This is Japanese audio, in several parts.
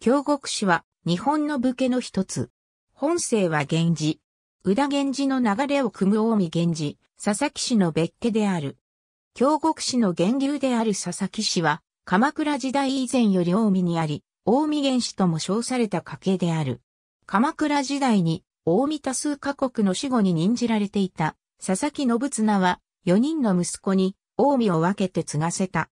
京極氏は日本の武家の一つ。本姓は源氏。宇田源氏の流れを組む近江源氏、佐々木氏の別家である。京極氏の源流である佐々木氏は、鎌倉時代以前より近江にあり、近江源氏とも称された家系である。鎌倉時代に、近江多数家国の死後に任じられていた、佐々木信綱は、四人の息子に、近江を分けて継がせた。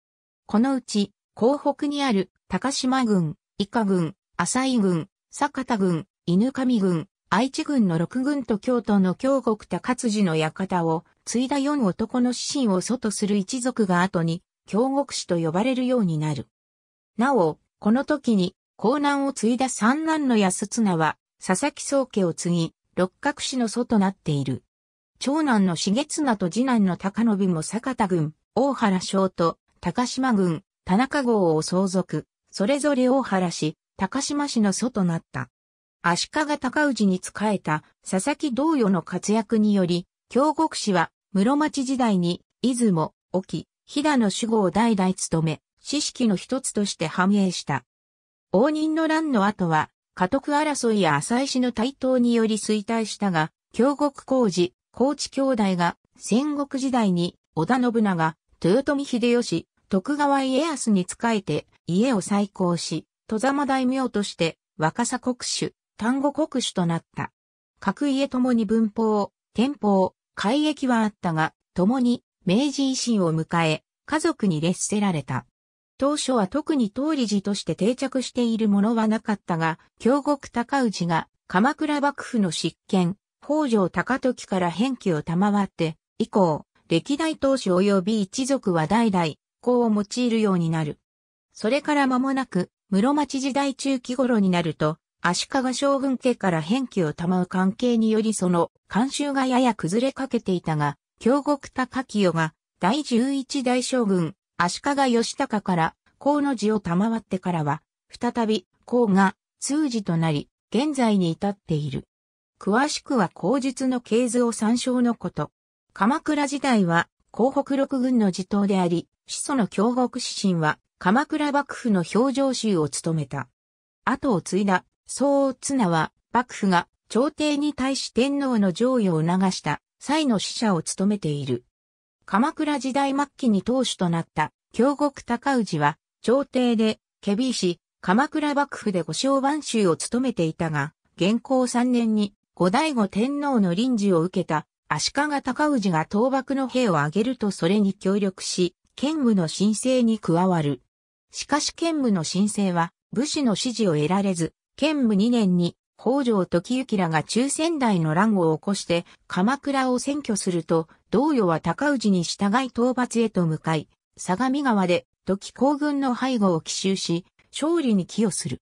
このうち、江北にある高島郡、以下軍、浅井軍、坂田軍、犬上軍、愛知軍の六軍と京都の京国高辻の館を、継いだ四男の子孫を祖とする一族が後に、京国氏と呼ばれるようになる。なお、この時に、江南を継いだ三男の安綱は、佐々木宗家を継ぎ、六角氏の祖となっている。長男の重綱と次男の高信も坂田軍、大原省と高島軍、田中郷を相続。それぞれ大原市、高島市の祖となった。足利高氏に仕えた佐々木同様の活躍により、京極氏は室町時代に出雲、沖、飛騨の守護を代々務め、知識の一つとして繁栄した。応仁の乱の後は、家督争いや浅井氏の台頭により衰退したが、京極工事、高知兄弟が戦国時代に織田信長、豊臣秀吉、徳川家康に仕えて家を再興し、戸様大名として若狭国主、丹後国主となった。各家ともに文法、天保、改役はあったが、共に明治維新を迎え、家族に列せられた。当初は特に当理事として定着しているものはなかったが、京極高氏が鎌倉幕府の執権、北条高時から返記を賜って、以降、歴代当主及び一族は代々、こう用いるようになる。それから間もなく、室町時代中期頃になると、足利将軍家から返記を賜う関係によりその慣習がやや崩れかけていたが、京極高清が第十一代将軍足利義高から河の字を賜ってからは、再び河が通字となり、現在に至っている。詳しくは口述の系図を参照のこと。鎌倉時代は、江北六軍の地頭であり、始祖の京国指針は、鎌倉幕府の表情集を務めた。後を継いだ、宋綱は、幕府が朝廷に対し天皇の譲与を促した際の使者を務めている。鎌倉時代末期に当主となった京極高氏は朝廷でケビー氏、鎌倉幕府で五章番衆を務めていたが、元寇3年に後醍醐天皇の臨時を受けた足利高氏が倒幕の兵を挙げるとそれに協力し、剣武の申請に加わる。しかし兼務の申請は武士の支持を得られず、兼務2年に北条時行らが中仙台の乱を起こして鎌倉を占拠すると、同与は高氏に従い討伐へと向かい、相模川で時行軍の背後を奇襲し、勝利に寄与する。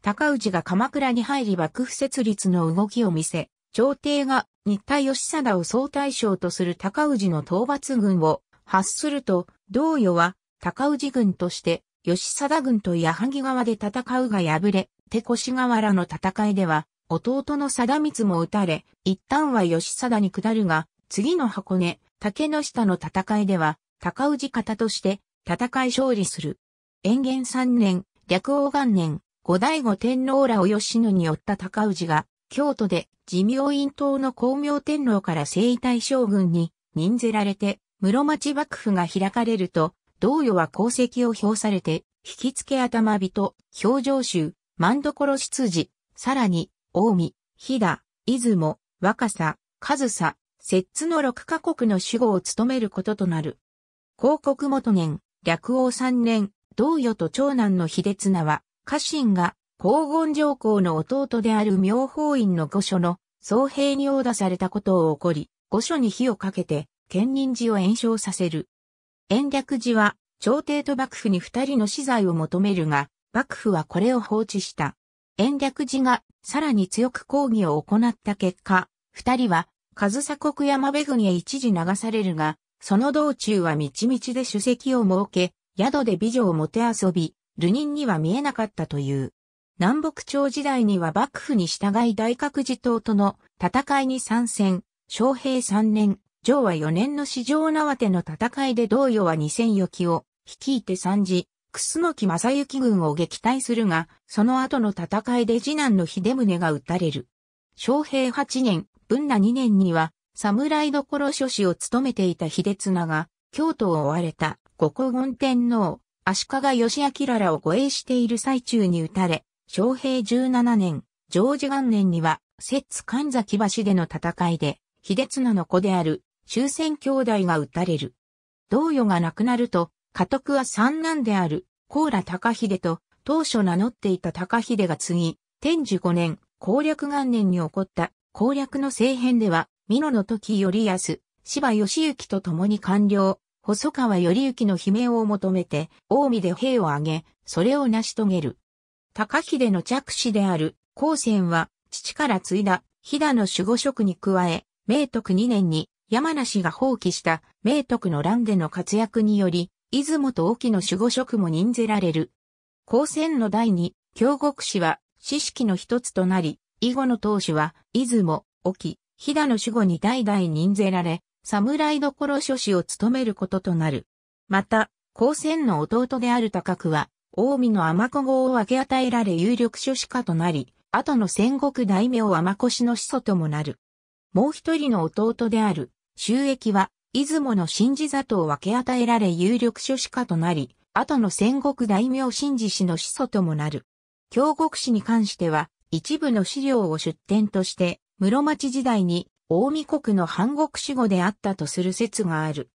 高氏が鎌倉に入り幕府設立の動きを見せ、朝廷が新田義貞を総大将とする高氏の討伐軍を発すると、同与は高氏軍として吉貞軍と矢作川で戦うが敗れ、手越河原の戦いでは、弟の貞光も撃たれ、一旦は吉貞に下るが、次の箱根、竹の下の戦いでは、高氏方として、戦い勝利する。延元三年、略王元年、後醍醐天皇らを吉野に寄った高氏が、京都で寺明院党の光明天皇から征夷大将軍に任ぜられて、室町幕府が開かれると、同与は功績を評されて、引き付け頭人、表情集、万所執事、さらに、近江、飛騨、出雲、若さ、上総、摂津の六カ国の守護を務めることとなる。広告元年、略王三年、同与と長男の秀綱は、家臣が、黄金上皇の弟である妙法院の御所の僧兵に殴打されたことを起こり、御所に火をかけて、建人寺を延焼させる。延暦寺は、朝廷と幕府に二人の死罪を求めるが、幕府はこれを放置した。延暦寺がさらに強く抗議を行った結果、二人は上総国山部軍へ一時流されるが、その道中は道々で主席を設け、宿で美女をもてあそび、流人には見えなかったという。南北朝時代には幕府に従い大覚寺党との戦いに参戦、昌平3年、上は4年の四条縄手の戦いで同様は2000余期を率いて参事、楠木正幸軍を撃退するが、その後の戦いで次男の秀宗が撃たれる。昌平八年、文那二年には、侍所諸子を務めていた秀綱が、京都を追われた五皇権天皇、足利義明ららを護衛している最中に撃たれ、昌平十七年、常時元年には、摂津神崎橋での戦いで、秀綱の子である、終戦兄弟が撃たれる。同与が亡くなると、家督は三男である、高良高秀と、当初名乗っていた高秀が次、天寿五年、攻略元年に起こった、攻略の政変では、美濃の時頼康、柴義行と共に官僚、細川頼之の悲鳴を求めて、近江で兵を挙げ、それを成し遂げる。高秀の嫡子である、高専は、父から継いだ、飛騨の守護職に加え、明徳二年に、山梨が放棄した、明徳の乱での活躍により、出雲と沖の守護職も任ぜられる。高専の第二、京国史は、四式の一つとなり、以後の当主は、出雲、沖、飛騨の守護に代々任ぜられ、侍どころ諸子を務めることとなる。また、高専の弟である高久は、近江の天子号を分け与えられ有力諸子家となり、後の戦国大名天氏の始祖ともなる。もう一人の弟である、収益は、出雲の新寺里を分け与えられ有力書士家となり、後の戦国大名新寺氏の始祖ともなる。京極氏に関しては、一部の資料を出典として、室町時代に大見国の半国死語であったとする説がある。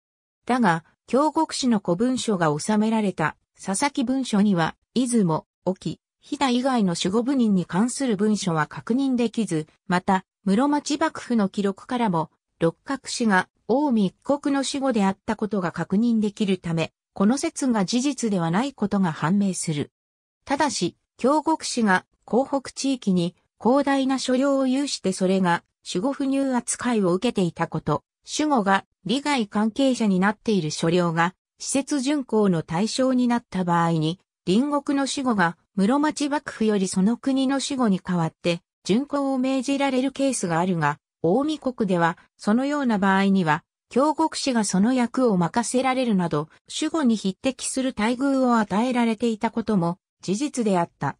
だが、京極氏の古文書が収められた佐々木文書には、出雲、沖、飛騨以外の守護部人に関する文書は確認できず、また、室町幕府の記録からも、六角氏が王密国の死後であったことが確認できるため、この説が事実ではないことが判明する。ただし、京極氏が広北地域に広大な所領を有してそれが守護不入扱いを受けていたこと、守護が利害関係者になっている所領が施設巡行の対象になった場合に、隣国の守護が室町幕府よりその国の守護に代わって巡行を命じられるケースがあるが、大見国では、そのような場合には、京国氏がその役を任せられるなど、守護に匹敵する待遇を与えられていたことも事実であった。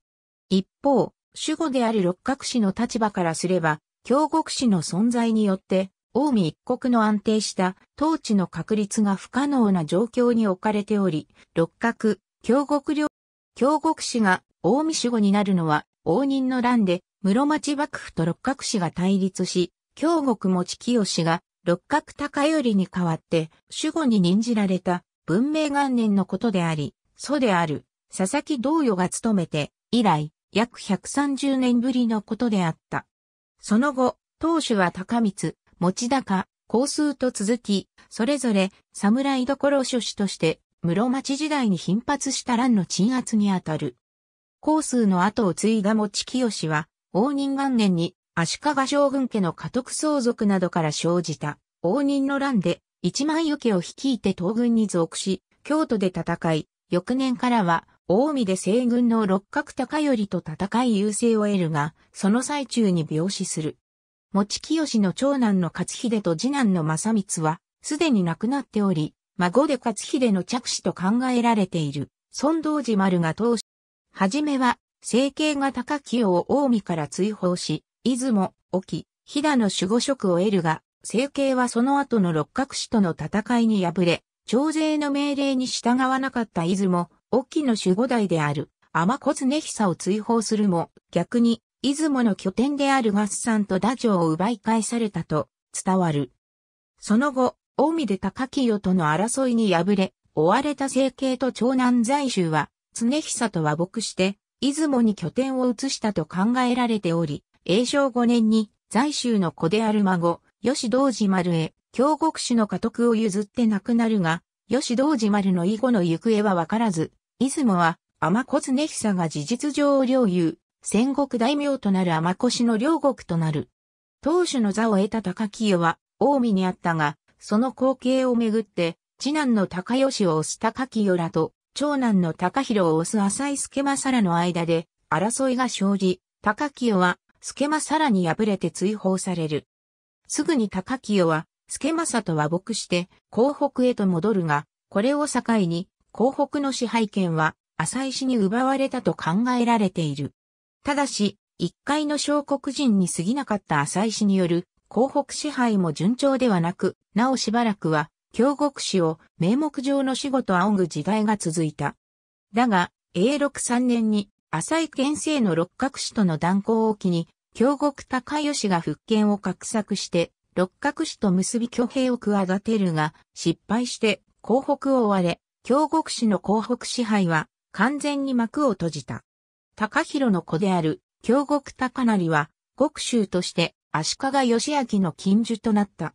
一方、守護である六角氏の立場からすれば、京国氏の存在によって、近江一国の安定した統治の確立が不可能な状況に置かれており、六角、京国領、京国氏が近江守護になるのは、応仁の乱で、室町幕府と六角氏が対立し、京極持清が六角高頼に代わって守護に任じられた文明元年のことであり、祖である佐々木道与が務めて以来約130年ぶりのことであった。その後、当主は高光、持高、高数と続き、それぞれ侍どころ諸子として室町時代に頻発した乱の鎮圧にあたる。高数の後を継いだ持清は、応仁元年に足利将軍家の家督相続などから生じた、応仁の乱で、一万余家を率いて東軍に属し、京都で戦い、翌年からは、近江で西軍の六角高頼と戦い優勢を得るが、その最中に病死する。持清の長男の勝秀と次男の正光は、すでに亡くなっており、孫で勝秀の着手と考えられている、孫道寺丸が当初、はじめは、政経が高清を近江から追放し、出雲、沖、飛騨の守護職を得るが、成形はその後の六角氏との戦いに敗れ、徴税の命令に従わなかった出雲、沖の守護代である、天小恒久を追放するも、逆に、出雲の拠点である合算と打城を奪い返されたと伝わる。その後、近江で高清との争いに敗れ、追われた成形と長男在州は、常久と和睦して、出雲に拠点を移したと考えられており、永正5年に在州の子である孫、吉道寺丸へ、京国主の家督を譲って亡くなるが、吉道寺丸の以後の行方はわからず、出雲は、天子常久が事実上を領有、戦国大名となる天氏の領国となる。当主の座を得た高清は、近江にあったが、その光景をめぐって、次男の高吉を押す高清らと、長男の高弘を押す浅井助政らの間で、争いが生じ、高清は助政らに敗れて追放される。すぐに高清は、助政と和睦して、広北へと戻るが、これを境に、広北の支配権は、浅井氏に奪われたと考えられている。ただし、一回の小国人に過ぎなかった浅井氏による、広北支配も順調ではなく、なおしばらくは、京極氏を名目上の死後と仰ぐ時代が続いた。だが、永禄3年に浅井県政の六角氏との断交を機に、京極高義が復権を画策して、六角氏と結び挙兵を企てるが、失敗して広北を追われ、京極氏の広北支配は完全に幕を閉じた。高弘の子である京極高成は、国州として足利義明の近所となった。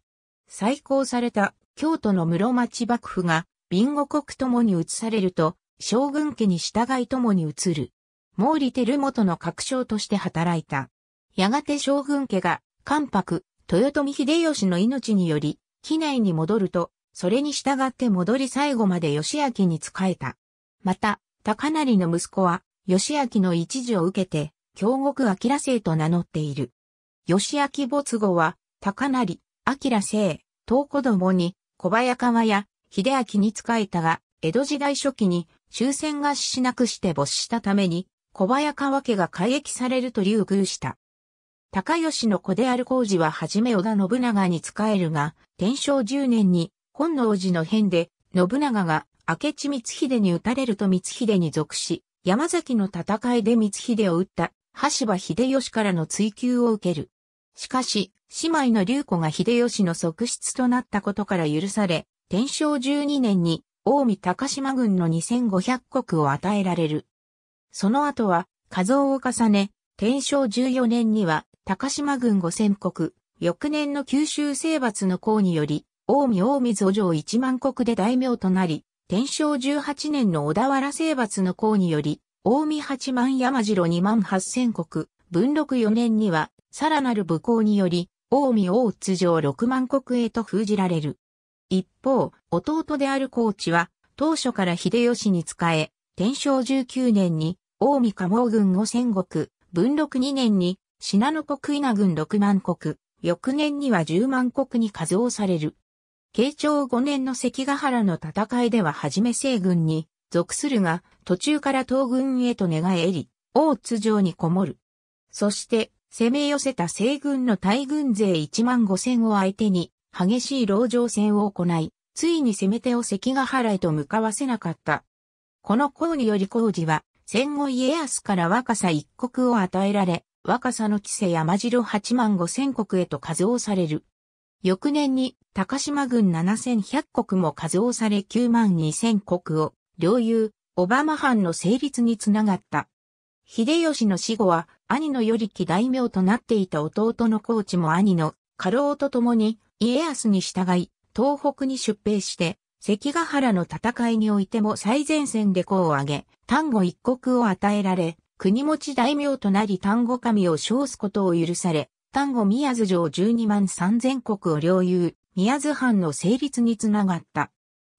再興された京都の室町幕府が、備後国ともに移されると、将軍家に従いともに移る。毛利輝元の各将として働いた。やがて将軍家が、関白、豊臣秀吉の命により、機内に戻ると、それに従って戻り最後まで義明に仕えた。また、高成の息子は、義明の一時を受けて、京極明星と名乗っている。義明没後は、高成、明星、東子供に、小早川や、秀明に仕えたが、江戸時代初期に終戦がしなくして没したために、小早川家が改易されると流宮した。高吉の子である工事ははじめ織田信長に仕えるが、天正10年に本能寺の変で、信長が明智光秀に撃たれると光秀に属し、山崎の戦いで光秀を撃った橋場秀吉からの追及を受ける。しかし、姉妹の龍子が秀吉の側室となったことから許され、天正12年に、近江高島軍の2500国を与えられる。その後は、画像を重ね、天正14年には、高島軍五千国、翌年の九州征伐の功により、大見大見祖城一万国で大名となり、天正18年の小田原征伐の功により、大見八万山城二万八千国、文禄4年には、さらなる武功により、大見大津城六万国へと封じられる。一方、弟である高知は、当初から秀吉に仕え、天正19年に近江加茂軍五千石、文禄二年に、信濃国稲軍六万石、翌年には十万石に加増される。慶長五年の関ヶ原の戦いでは初め西軍に属するが、途中から東軍へと寝返り、大津城にこもる。そして、攻め寄せた西軍の大軍勢一万五千を相手に、激しい牢城戦を行い、ついに攻め手を関ヶ原へと向かわせなかった。この功により工事は、戦後家康から若さ一国を与えられ、若さの規制山城八万五千国へと数をされる。翌年に高島軍七千百国も数をされ九万二千国を領有、小浜藩の成立につながった。秀吉の死後は兄の与力大名となっていた弟の高知も兄の家老と共に家康に従い、東北に出兵して関ヶ原の戦いにおいても最前線で功を挙げ、丹後一国を与えられ、国持ち大名となり丹後神を称すことを許され、丹後宮津城12万3000国を領有、宮津藩の成立につながった。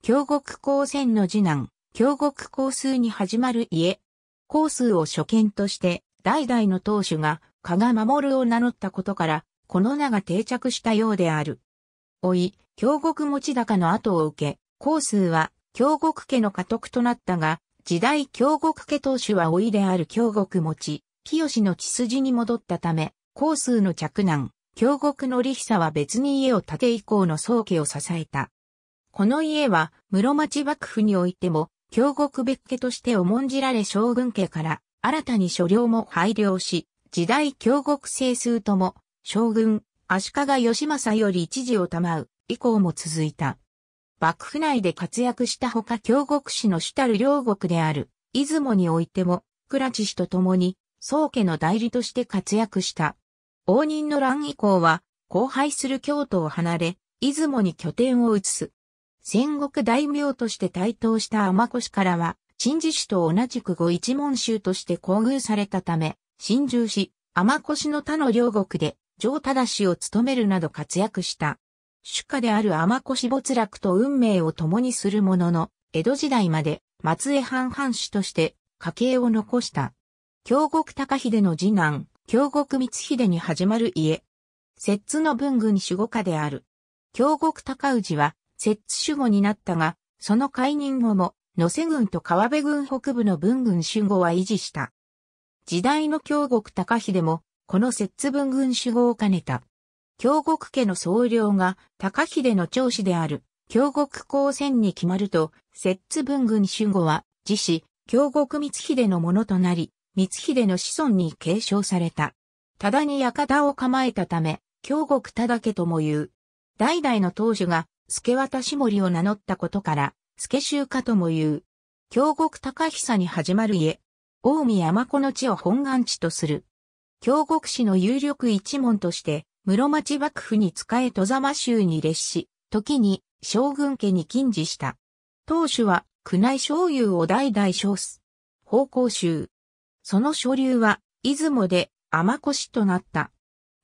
京国公戦の次男、京国公数に始まる家。公数を所見として、代々の当主が、加賀守を名乗ったことから、この名が定着したようである。おい、京国持高の後を受け、コ数は京極家の家督となったが、時代京極家当主は老いである京極持ち、清の血筋に戻ったため、高数の嫡男、京極の利久は別に家を建て以降の宗家を支えた。この家は室町幕府においても、京極別家として重んじられ将軍家から新たに所領も配慮し、時代京極清数とも、将軍、足利義政より一時を賜う、以降も続いた。幕府内で活躍したほか京国氏の主たる両国である、出雲においても、倉地氏と共に、宗家の代理として活躍した。応仁の乱以降は、荒廃する京都を離れ、出雲に拠点を移す。戦国大名として台頭した天氏からは、陳治氏と同じく後一門衆として厚遇されたため、新獣氏、天氏の他の両国で、上忠氏を務めるなど活躍した。主家である天越没落と運命を共にするものの、江戸時代まで松江藩藩主として家系を残した。京極高秀の次男、京極光秀に始まる家。摂津の文具に守護家である。京極高氏は、摂津守護になったが、その解任後も、野瀬郡と川辺郡北部の文軍守護は維持した。時代の京極高秀も、この摂津文軍守護を兼ねた。京極家の総領が高秀の長子である京極公選に決まると、摂津文軍守護は、自死、京極光秀のものとなり、光秀の子孫に継承された。ただに館を構えたため、京極忠家とも言う。代々の当主が、助渡し森を名乗ったことから、助州家とも言う。京極高久に始まる家。近江山子の地を本願地とする。京極市の有力一門として、室町幕府に仕え戸様衆に列し、時に将軍家に禁じした。当主は宮内省有を代々称す。方向州。その所流は出雲で天越となった。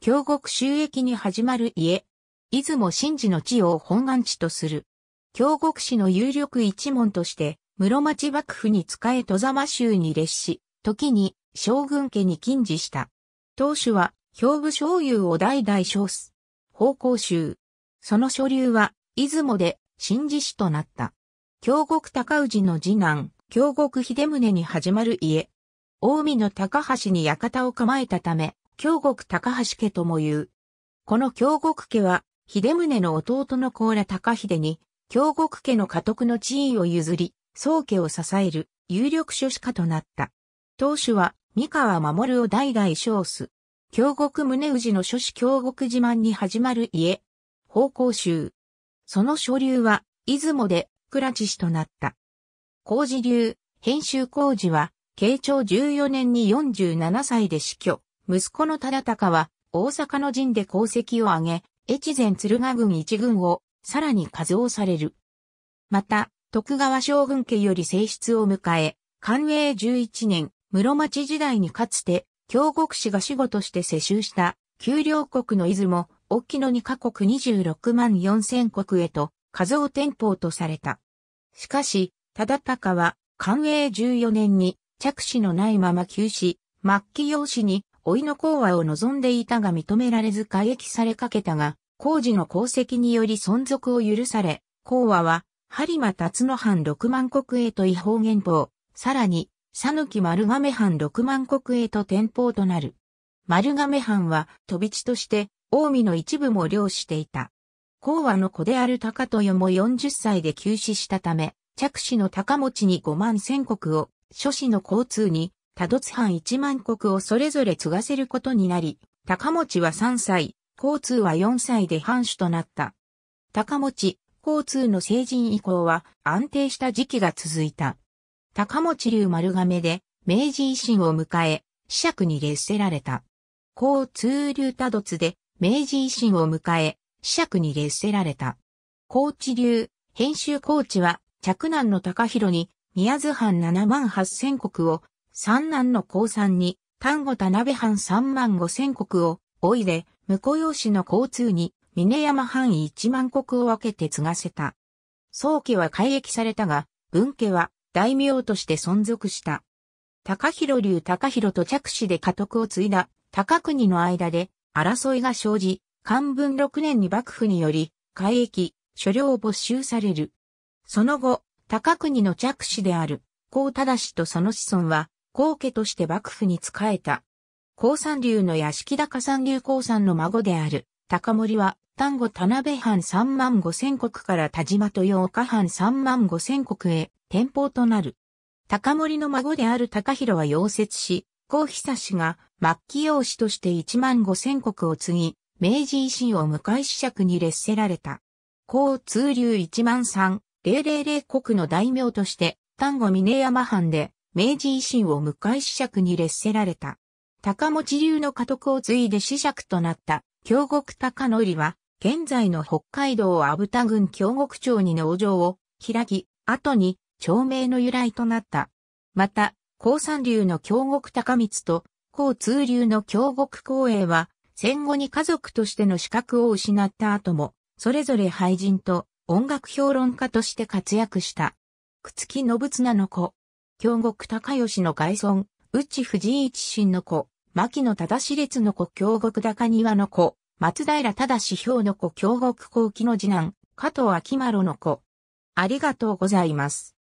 京極収益に始まる家。出雲神事の地を本願地とする。京極市の有力一門として、室町幕府に仕え戸様衆に列し、時に将軍家に禁じした。当主は兵部醤油を代々称す。方向州。その所流は、出雲で、新寺市となった。京極高氏の次男、京極秀宗に始まる家。大海の高橋に館を構えたため、京極高橋家とも言う。この京極家は、秀宗の弟の甲羅高秀に、京極家の家督の地位を譲り、宗家を支える有力書士家となった。当主は、三河守を代々称す。京極宗氏の諸子京極自慢に始まる家、方向集。その所流は、出雲で、倉地氏となった。工事流、編集工事は、慶長14年に47歳で死去。息子の忠敬は、大阪の陣で功績を挙げ、越前鶴ヶ軍一軍を、さらに数をされる。また、徳川将軍家より正室を迎え、寛永11年、室町時代にかつて、京極氏が死後として世襲した、丘陵国の出雲、沖の2カ国26万4千国へと、数を転法とされた。しかし、忠敬は、寛永14年に、着手のないまま急死、末期養子に、老いの講和を望んでいたが認められず改役されかけたが、工事の功績により存続を許され、講和は、播磨辰野藩6万国へと違法原法、さらに、ぬき丸亀藩六万国へと転向となる。丸亀藩は飛び地として、近江の一部も領していた。講和の子である高豊も40歳で急死したため、着手の高持に5万千国を、諸子の交通に、多度津藩1万国をそれぞれ継がせることになり、高持は3歳、交通は4歳で藩主となった。高持、交通の成人以降は安定した時期が続いた。高持流丸亀で、明治維新を迎え、死尺に列せられた。交通流多度津で、明治維新を迎え、死尺に列せられた。高知流、編集高知は、着南の高広に、宮津藩七万八千国を、三男の高山に、丹後田辺藩三万五千国を、おいで、婿養子の交通に、峰山藩一万国を分けて継がせた。宗家は改易されたが、文家は大名として存続した。高広流高広と着手で家督を継いだ高国の間で争いが生じ、漢文6年に幕府により、海役、所領を没収される。その後、高国の着手である、高忠氏とその子孫は、高家として幕府に仕えた。高三流の屋敷高三流高三の孫である、高森は、丹後田辺藩3万5千国から田島豊岡藩3万5千国へ、天保となる。高森の孫である高弘は溶接し、高久氏が末期養子として1万5千国を継ぎ、明治維新を迎え子爵に列せられた。高通流1万3、000国の大名として、丹後峰山藩で、明治維新を迎え子爵に列せられた。高持流の家督を継いで子爵となった、京極高則は、現在の北海道阿武田郡京極町に農場を開き、後に町名の由来となった。また、高山流の京極高光と、高通流の京極光栄は、戦後に家族としての資格を失った後も、それぞれ俳人と音楽評論家として活躍した。くつき信綱の子、京極高義の外孫、内藤一新の子、牧野忠志列の子京極高庭の子、松平忠兵の子京極高期の次男、加藤秋丸の子。ありがとうございます。